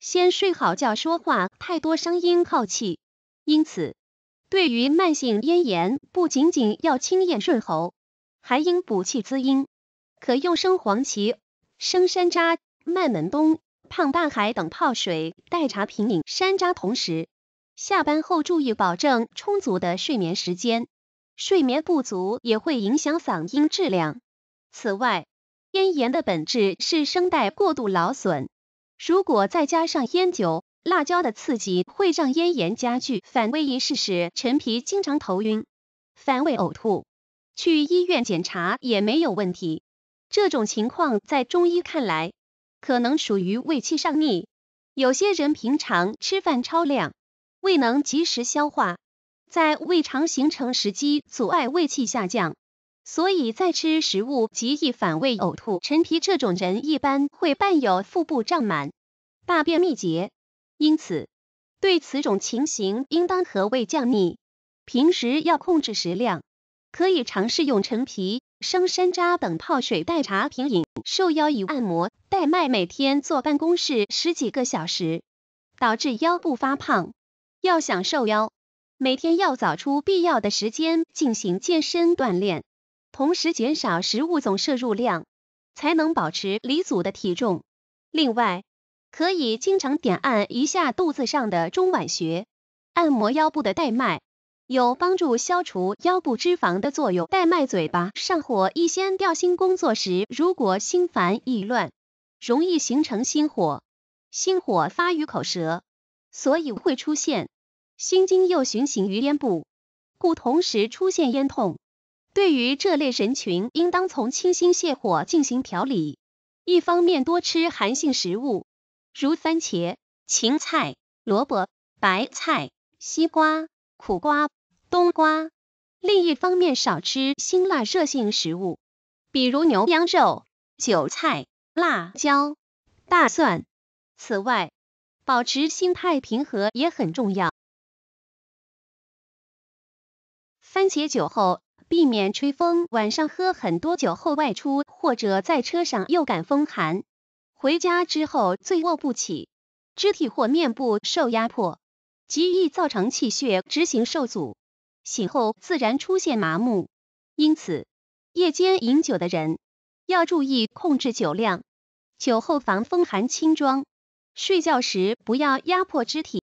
先睡好觉，说话太多声音耗气，因此，对于慢性咽炎，不仅仅要清咽顺喉，还应补气滋阴。可用生黄芪、生山楂、麦门冬、胖大海等泡水代茶品饮。山楂同时，下班后注意保证充足的睡眠时间，睡眠不足也会影响嗓音质量。此外，咽炎的本质是声带过度劳损。如果再加上烟酒、辣椒的刺激，会让咽炎加剧。反胃一试试陈皮，经常头晕、反胃、呕吐，去医院检查也没有问题。这种情况在中医看来，可能属于胃气上逆。有些人平常吃饭超量，未能及时消化，在胃肠形成时机阻碍胃气下降。所以在吃食物极易反胃呕吐，陈皮这种人一般会伴有腹部胀满、大便秘结，因此对此种情形应当和胃降逆，平时要控制食量，可以尝试用陈皮、生山楂等泡水代茶品饮。瘦腰以按摩带脉，每天坐办公室十几个小时，导致腰部发胖。要想瘦腰，每天要早出必要的时间进行健身锻炼。同时减少食物总摄入量，才能保持组的体重。另外，可以经常点按一下肚子上的中脘穴，按摩腰部的带脉，有帮助消除腰部脂肪的作用。带脉嘴巴上火，一先掉心。工作时如果心烦意乱，容易形成心火，心火发于口舌，所以会出现心经又循行于咽部，故同时出现咽痛。对于这类人群，应当从清心泻火进行调理。一方面多吃寒性食物，如番茄、芹菜、萝卜、白菜、西瓜、苦瓜、冬瓜；另一方面少吃辛辣热性食物，比如牛羊肉、韭菜、辣椒、大蒜。此外，保持心态平和也很重要。番茄酒后。避免吹风，晚上喝很多酒后外出或者在车上又感风寒，回家之后醉卧不起，肢体或面部受压迫，极易造成气血执行受阻，醒后自然出现麻木。因此，夜间饮酒的人要注意控制酒量，酒后防风寒，轻装，睡觉时不要压迫肢体。